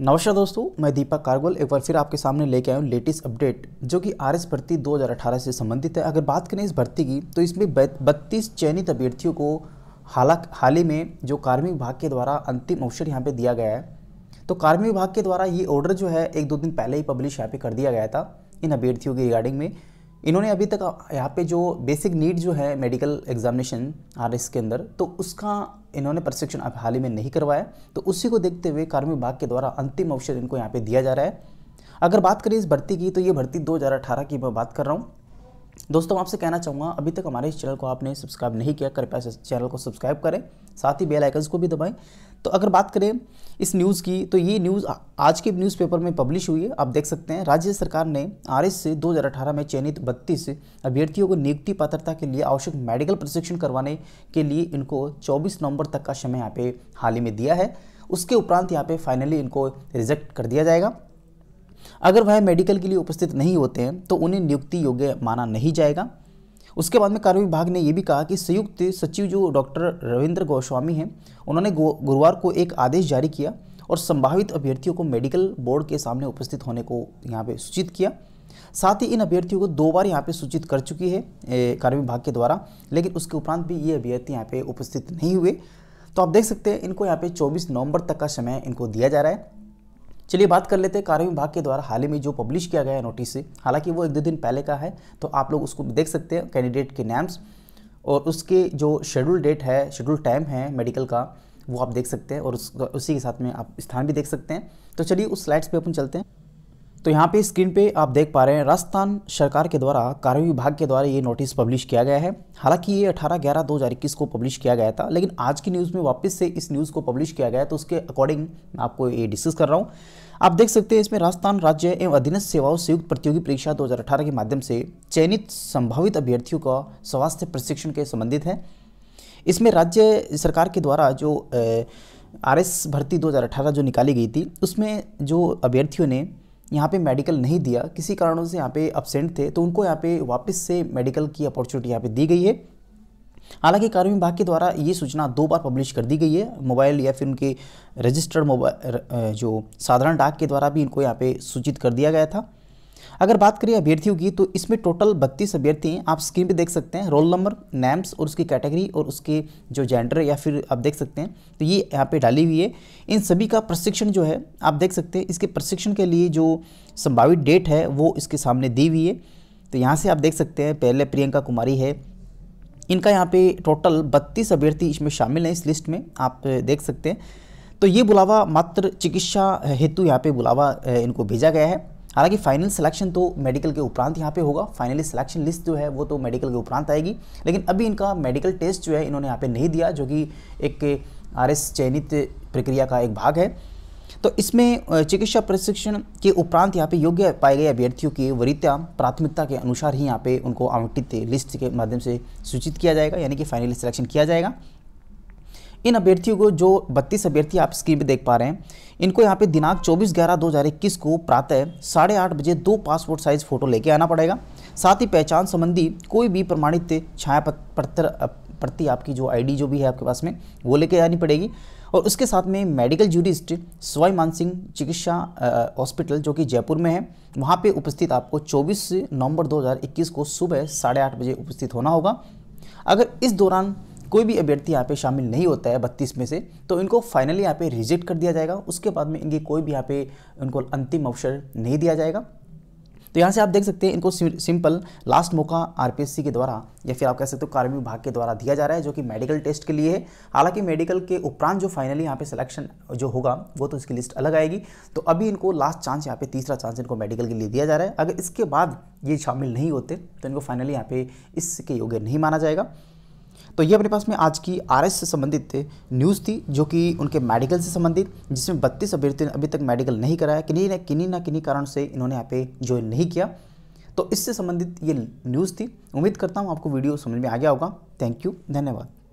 नमस्कार दोस्तों मैं दीपक कारगोल एक बार फिर आपके सामने लेके आया हूँ लेटेस्ट अपडेट जो कि आर एस भर्ती दो से संबंधित है अगर बात करें इस भर्ती की तो इसमें बत्तीस चयनित अभ्यर्थियों को हालांकि हाल ही में जो कार्मिक विभाग के द्वारा अंतिम अवसर यहाँ पे दिया गया है तो कार्मिक विभाग के द्वारा ये ऑर्डर जो है एक दो दिन पहले ही पब्लिश यहाँ पे कर दिया गया था इन अभ्यर्थियों के रिगार्डिंग में इन्होंने अभी तक यहाँ पे जो बेसिक नीड जो है मेडिकल एग्जामिनेशन आर के अंदर तो उसका इन्होंने प्रशिक्षण अब हाल ही में नहीं करवाया तो उसी को देखते हुए कार्मिक विभाग के द्वारा अंतिम अवसर इनको यहाँ पे दिया जा रहा है अगर बात करें इस भर्ती की तो ये भर्ती 2018 की मैं बात कर रहा हूँ दोस्तों आपसे कहना चाहूँगा अभी तक हमारे इस चैनल को आपने सब्सक्राइब नहीं किया कृपया इस चैनल को सब्सक्राइब करें साथ ही बेल आइकन्स को भी दबाएं तो अगर बात करें इस न्यूज़ की तो ये न्यूज़ आज के न्यूज़पेपर में पब्लिश हुई है आप देख सकते हैं राज्य सरकार ने आर से 2018 में चयनित बत्तीस अभ्यर्थियों को नियुक्ति पात्रता के लिए आवश्यक मेडिकल प्रशिक्षण करवाने के लिए इनको चौबीस नवंबर तक का समय यहाँ पे हाल ही में दिया है उसके उपरांत यहाँ पे फाइनली इनको रिजेक्ट कर दिया जाएगा अगर वह मेडिकल के लिए उपस्थित नहीं होते हैं तो उन्हें नियुक्ति योग्य माना नहीं जाएगा उसके बाद में कार्य विभाग ने यह भी कहा कि संयुक्त सचिव जो डॉक्टर रविंद्र गोस्वामी हैं उन्होंने गुरुवार को एक आदेश जारी किया और संभावित अभ्यर्थियों को मेडिकल बोर्ड के सामने उपस्थित होने को यहाँ पे सूचित किया साथ ही इन अभ्यर्थियों को दो बार यहाँ पे सूचित कर चुकी है कार्य विभाग के द्वारा लेकिन उसके उपरांत भी ये अभ्यर्थी यहाँ पे उपस्थित नहीं हुए तो आप देख सकते हैं इनको यहाँ पे 24 नवंबर तक का समय इनको दिया जा रहा है चलिए बात कर लेते हैं कार्य विभाग के द्वारा हाल ही में जो पब्लिश किया गया है नोटिस से हालांकि वो एक दो दिन पहले का है तो आप लोग उसको देख सकते हैं कैंडिडेट के नेम्स और उसके जो शेड्यूल डेट है शेड्यूल टाइम है मेडिकल का वो आप देख सकते हैं और उस, उसी के साथ में आप स्थान भी देख सकते हैं तो चलिए उस स्लाइड्स पे अपन चलते हैं तो यहाँ पे स्क्रीन पे आप देख पा रहे हैं राजस्थान सरकार के द्वारा कार्य विभाग के द्वारा ये नोटिस पब्लिश किया गया है हालांकि ये 18 ग्यारह दो को पब्लिश किया गया था लेकिन आज की न्यूज़ में वापस से इस न्यूज़ को पब्लिश किया गया तो उसके अकॉर्डिंग आपको ये डिस्कस कर रहा हूँ आप देख सकते हैं इसमें राजस्थान राज्य एवं अधीनस्थ सेवाओं संयुक्त प्रतियोगी परीक्षा दो के माध्यम से चयनित संभावित अभ्यर्थियों का स्वास्थ्य प्रशिक्षण के संबंधित है इसमें राज्य सरकार के द्वारा जो आर भर्ती दो जो निकाली गई थी उसमें जो अभ्यर्थियों ने यहाँ पे मेडिकल नहीं दिया किसी कारणों से यहाँ पे अपसेंट थे तो उनको यहाँ पे वापस से मेडिकल की अपॉर्चुनिटी यहाँ पे दी गई है हालांकि कार्य विभाग के द्वारा ये सूचना दो बार पब्लिश कर दी गई है मोबाइल या फिर उनके रजिस्टर्ड मोबाइल जो साधारण डाक के द्वारा भी इनको यहाँ पे सूचित कर दिया गया था अगर बात करें अभ्यर्थियों की तो इसमें टोटल बत्तीस अभ्यर्थी हैं आप स्क्रीन पे देख सकते हैं रोल नंबर नेम्स और उसकी कैटेगरी और उसके जो जेंडर या फिर आप देख सकते हैं तो ये यहाँ पे डाली हुई है इन सभी का प्रशिक्षण जो है आप देख सकते हैं इसके प्रशिक्षण के लिए जो संभावित डेट है वो इसके सामने दी हुई है तो यहाँ से आप देख सकते हैं पहले प्रियंका कुमारी है इनका यहाँ पे टोटल बत्तीस अभ्यर्थी इसमें शामिल हैं इस लिस्ट में आप देख सकते हैं तो ये बुलावा मात्र चिकित्सा हेतु यहाँ पे बुलावा इनको भेजा गया है हालांकि फाइनल सिलेक्शन तो मेडिकल के उपरांत यहाँ पे होगा फाइनली सिलेक्शन लिस्ट जो है वो तो मेडिकल के उपरांत आएगी लेकिन अभी इनका मेडिकल टेस्ट जो है इन्होंने यहाँ पे नहीं दिया जो कि एक आर चयनित प्रक्रिया का एक भाग है तो इसमें चिकित्सा प्रशिक्षण के उपरांत यहाँ पे योग्य पाए गए अभ्यर्थियों की वरीता प्राथमिकता के अनुसार ही यहाँ पे उनको आवंटित लिस्ट के माध्यम से सूचित किया जाएगा यानी कि फाइनल सिलेक्शन किया जाएगा इन अभ्यर्थियों को जो बत्तीस अभ्यर्थी आप स्क्रीन पर देख पा रहे हैं इनको यहाँ पे दिनांक 24 ग्यारह 2021 को प्रातः साढ़े आठ बजे दो पासपोर्ट साइज़ फ़ोटो लेके आना पड़ेगा साथ ही पहचान संबंधी कोई भी प्रमाणित छाया पत्र प्रति आपकी जो आईडी जो भी है आपके पास में वो लेके आनी पड़ेगी और उसके साथ में मेडिकल जूरिस्ट स्वाई मानसिंह चिकित्सा हॉस्पिटल जो कि जयपुर में है वहाँ पर उपस्थित आपको चौबीस नवम्बर दो को सुबह साढ़े आठ बजे उपस्थित होना होगा अगर इस दौरान कोई भी अभ्यर्थी यहाँ पे शामिल नहीं होता है बत्तीस में से तो इनको फाइनली यहाँ पे रिजेक्ट कर दिया जाएगा उसके बाद में इनकी कोई भी यहाँ पे उनको अंतिम अवसर नहीं दिया जाएगा तो यहाँ से आप देख सकते हैं इनको सिंपल लास्ट मौका आरपीएससी के द्वारा या फिर आप कह सकते हो कार्मिक विभाग के द्वारा दिया जा रहा है जो कि मेडिकल टेस्ट के लिए है हालांकि मेडिकल के उपरांत जो फाइनली यहाँ पे सिलेक्शन जो होगा वो तो इसकी लिस्ट अलग आएगी तो अभी इनको लास्ट चांस यहाँ पे तीसरा चांस इनको मेडिकल के लिए दिया जा रहा है अगर इसके बाद ये शामिल नहीं होते तो इनको फाइनली यहाँ पे इसके योग्य नहीं माना जाएगा तो ये अपने पास में आज की आर से संबंधित न्यूज़ थी जो कि उनके मेडिकल से संबंधित जिसमें बत्तीस अभ्यर्थियों ने अभी तक मेडिकल नहीं कराया किन्हीं ना किन्हीं ना किन्हीं कारण से इन्होंने यहाँ पे ज्वाइन नहीं किया तो इससे संबंधित ये न्यूज़ थी उम्मीद करता हूँ आपको वीडियो समझ में आ गया होगा थैंक यू धन्यवाद